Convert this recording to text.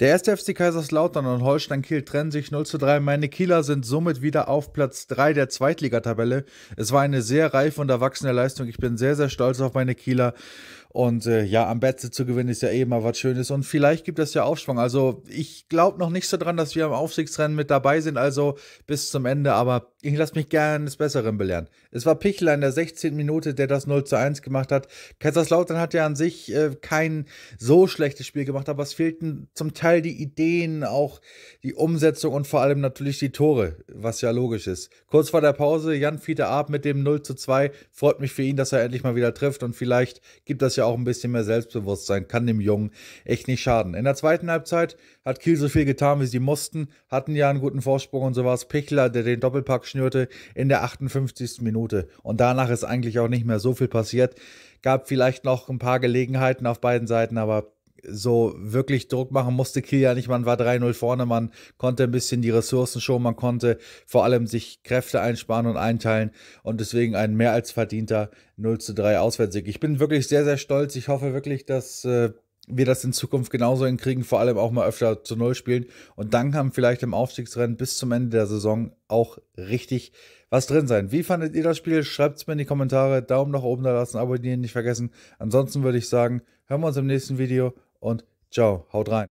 Der erste FC Kaiserslautern und Holstein Kiel trennen sich 0 zu 3. Meine Kieler sind somit wieder auf Platz 3 der Zweitligatabelle. Es war eine sehr reife und erwachsene Leistung. Ich bin sehr, sehr stolz auf meine Kieler. Und äh, ja, am Betze zu gewinnen ist ja eh mal was Schönes. Und vielleicht gibt es ja Aufschwung. Also ich glaube noch nicht so dran, dass wir am Aufstiegsrennen mit dabei sind. Also bis zum Ende. Aber ich lasse mich gerne des Besseren belehren. Es war Pichler in der 16. Minute, der das 0 zu 1 gemacht hat. Kaiserslautern hat ja an sich äh, kein so schlechtes Spiel gemacht, aber es fehlten zum Teil die Ideen, auch die Umsetzung und vor allem natürlich die Tore, was ja logisch ist. Kurz vor der Pause, Jan Fiete Ab mit dem 0 zu 2. Freut mich für ihn, dass er endlich mal wieder trifft und vielleicht gibt das ja auch ein bisschen mehr Selbstbewusstsein. Kann dem Jungen echt nicht schaden. In der zweiten Halbzeit hat Kiel so viel getan, wie sie mussten, hatten ja einen guten Vorsprung und so war es Pichler, der den Doppelpack abschnürte in der 58. Minute. Und danach ist eigentlich auch nicht mehr so viel passiert. Gab vielleicht noch ein paar Gelegenheiten auf beiden Seiten, aber so wirklich Druck machen musste Kiel ja nicht. Man war 3-0 vorne, man konnte ein bisschen die Ressourcen schon, man konnte vor allem sich Kräfte einsparen und einteilen und deswegen ein mehr als verdienter 0 3 Auswärtssieg. Ich bin wirklich sehr, sehr stolz. Ich hoffe wirklich, dass äh, wir das in Zukunft genauso hinkriegen, vor allem auch mal öfter zu Null spielen und dann kann vielleicht im Aufstiegsrennen bis zum Ende der Saison auch richtig was drin sein. Wie fandet ihr das Spiel? Schreibt es mir in die Kommentare, Daumen nach oben da lassen, abonnieren nicht vergessen. Ansonsten würde ich sagen, hören wir uns im nächsten Video und ciao, haut rein.